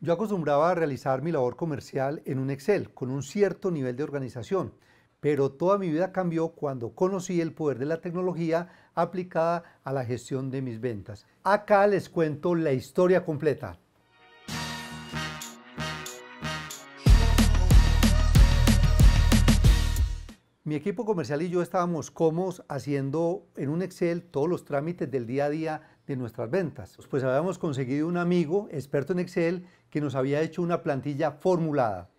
Yo acostumbraba a realizar mi labor comercial en un Excel con un cierto nivel de organización, pero toda mi vida cambió cuando conocí el poder de la tecnología aplicada a la gestión de mis ventas. Acá les cuento la historia completa. Mi equipo comercial y yo estábamos cómodos haciendo en un Excel todos los trámites del día a día de nuestras ventas. Pues habíamos conseguido un amigo experto en Excel que nos había hecho una plantilla formulada.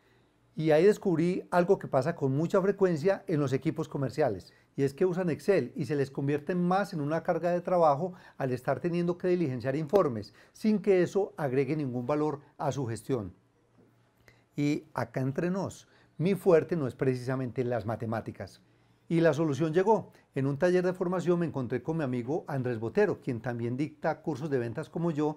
Y ahí descubrí algo que pasa con mucha frecuencia en los equipos comerciales, y es que usan Excel y se les convierte más en una carga de trabajo al estar teniendo que diligenciar informes, sin que eso agregue ningún valor a su gestión. Y acá entre nos, mi fuerte no es precisamente las matemáticas. Y la solución llegó. En un taller de formación me encontré con mi amigo Andrés Botero, quien también dicta cursos de ventas como yo.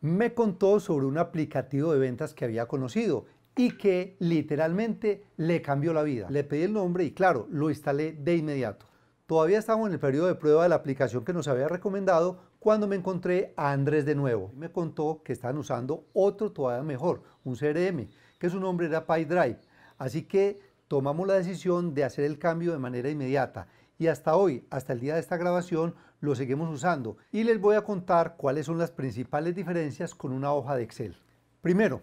Me contó sobre un aplicativo de ventas que había conocido y que literalmente le cambió la vida. Le pedí el nombre y claro, lo instalé de inmediato. Todavía estábamos en el periodo de prueba de la aplicación que nos había recomendado cuando me encontré a Andrés de nuevo. Me contó que estaban usando otro todavía mejor, un CRM, que su nombre era PyDrive. Así que tomamos la decisión de hacer el cambio de manera inmediata y hasta hoy, hasta el día de esta grabación, lo seguimos usando y les voy a contar cuáles son las principales diferencias con una hoja de Excel. Primero,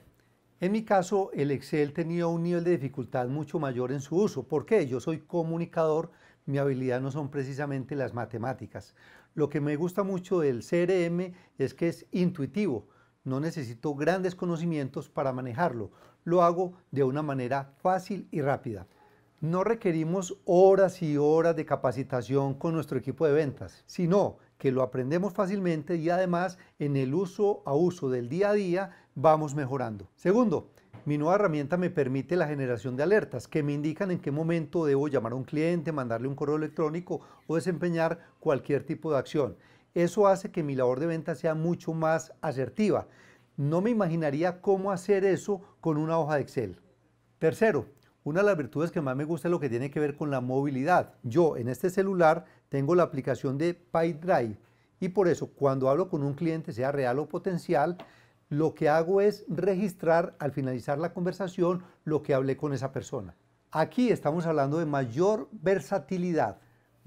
en mi caso, el Excel tenía un nivel de dificultad mucho mayor en su uso. ¿Por qué? Yo soy comunicador, mi habilidad no son precisamente las matemáticas. Lo que me gusta mucho del CRM es que es intuitivo. No necesito grandes conocimientos para manejarlo. Lo hago de una manera fácil y rápida. No requerimos horas y horas de capacitación con nuestro equipo de ventas, sino que lo aprendemos fácilmente y además en el uso a uso del día a día vamos mejorando. Segundo, mi nueva herramienta me permite la generación de alertas que me indican en qué momento debo llamar a un cliente, mandarle un correo electrónico o desempeñar cualquier tipo de acción. Eso hace que mi labor de venta sea mucho más asertiva. No me imaginaría cómo hacer eso con una hoja de Excel. Tercero, una de las virtudes que más me gusta es lo que tiene que ver con la movilidad. Yo en este celular tengo la aplicación de PyDrive y por eso cuando hablo con un cliente, sea real o potencial, lo que hago es registrar al finalizar la conversación lo que hablé con esa persona. Aquí estamos hablando de mayor versatilidad.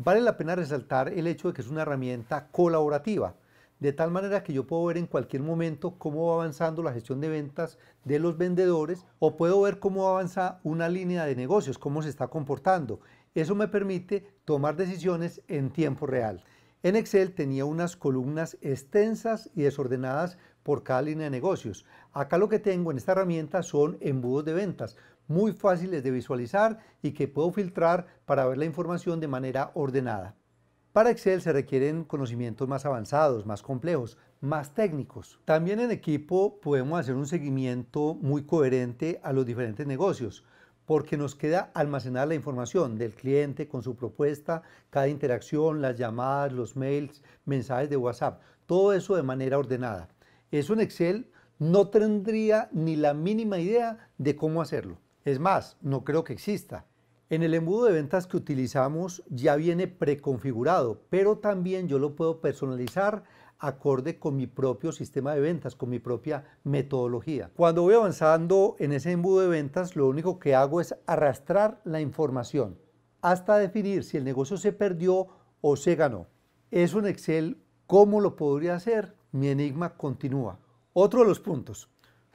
Vale la pena resaltar el hecho de que es una herramienta colaborativa, de tal manera que yo puedo ver en cualquier momento cómo va avanzando la gestión de ventas de los vendedores o puedo ver cómo avanza una línea de negocios, cómo se está comportando. Eso me permite tomar decisiones en tiempo real. En Excel tenía unas columnas extensas y desordenadas por cada línea de negocios. Acá lo que tengo en esta herramienta son embudos de ventas muy fáciles de visualizar y que puedo filtrar para ver la información de manera ordenada. Para Excel se requieren conocimientos más avanzados, más complejos, más técnicos. También en equipo podemos hacer un seguimiento muy coherente a los diferentes negocios, porque nos queda almacenar la información del cliente con su propuesta, cada interacción, las llamadas, los mails, mensajes de WhatsApp, todo eso de manera ordenada. Eso en Excel no tendría ni la mínima idea de cómo hacerlo. Es más, no creo que exista. En el embudo de ventas que utilizamos ya viene preconfigurado, pero también yo lo puedo personalizar acorde con mi propio sistema de ventas, con mi propia metodología. Cuando voy avanzando en ese embudo de ventas, lo único que hago es arrastrar la información hasta definir si el negocio se perdió o se ganó. Es en Excel, ¿cómo lo podría hacer? Mi enigma continúa. Otro de los puntos,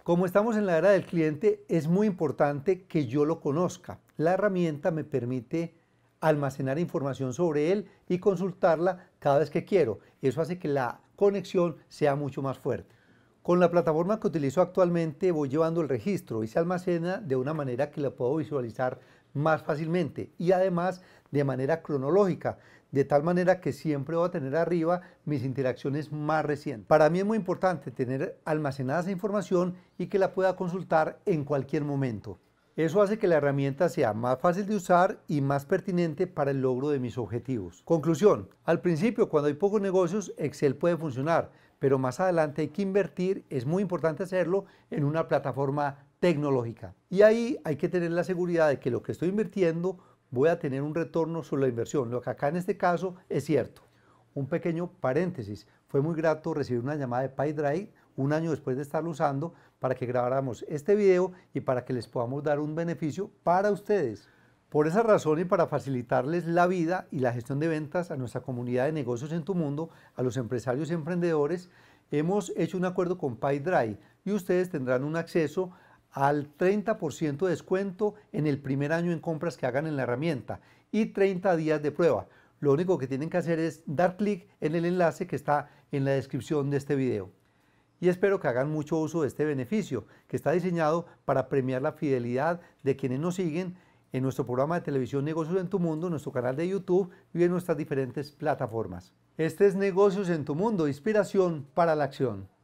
como estamos en la era del cliente, es muy importante que yo lo conozca. La herramienta me permite almacenar información sobre él y consultarla cada vez que quiero. Eso hace que la conexión sea mucho más fuerte. Con la plataforma que utilizo actualmente voy llevando el registro y se almacena de una manera que la puedo visualizar más fácilmente y además de manera cronológica, de tal manera que siempre voy a tener arriba mis interacciones más recientes. Para mí es muy importante tener almacenada esa información y que la pueda consultar en cualquier momento. Eso hace que la herramienta sea más fácil de usar y más pertinente para el logro de mis objetivos. Conclusión, al principio cuando hay pocos negocios Excel puede funcionar, pero más adelante hay que invertir, es muy importante hacerlo en una plataforma tecnológica. Y ahí hay que tener la seguridad de que lo que estoy invirtiendo voy a tener un retorno sobre la inversión, lo que acá en este caso es cierto. Un pequeño paréntesis, fue muy grato recibir una llamada de PyDrive un año después de estarlo usando para que grabáramos este video y para que les podamos dar un beneficio para ustedes. Por esa razón y para facilitarles la vida y la gestión de ventas a nuestra comunidad de negocios en tu mundo, a los empresarios y emprendedores, hemos hecho un acuerdo con PyDrive y ustedes tendrán un acceso al 30% de descuento en el primer año en compras que hagan en la herramienta y 30 días de prueba. Lo único que tienen que hacer es dar clic en el enlace que está en la descripción de este video. Y espero que hagan mucho uso de este beneficio, que está diseñado para premiar la fidelidad de quienes nos siguen en nuestro programa de televisión Negocios en tu Mundo, nuestro canal de YouTube y en nuestras diferentes plataformas. Este es Negocios en tu Mundo, inspiración para la acción.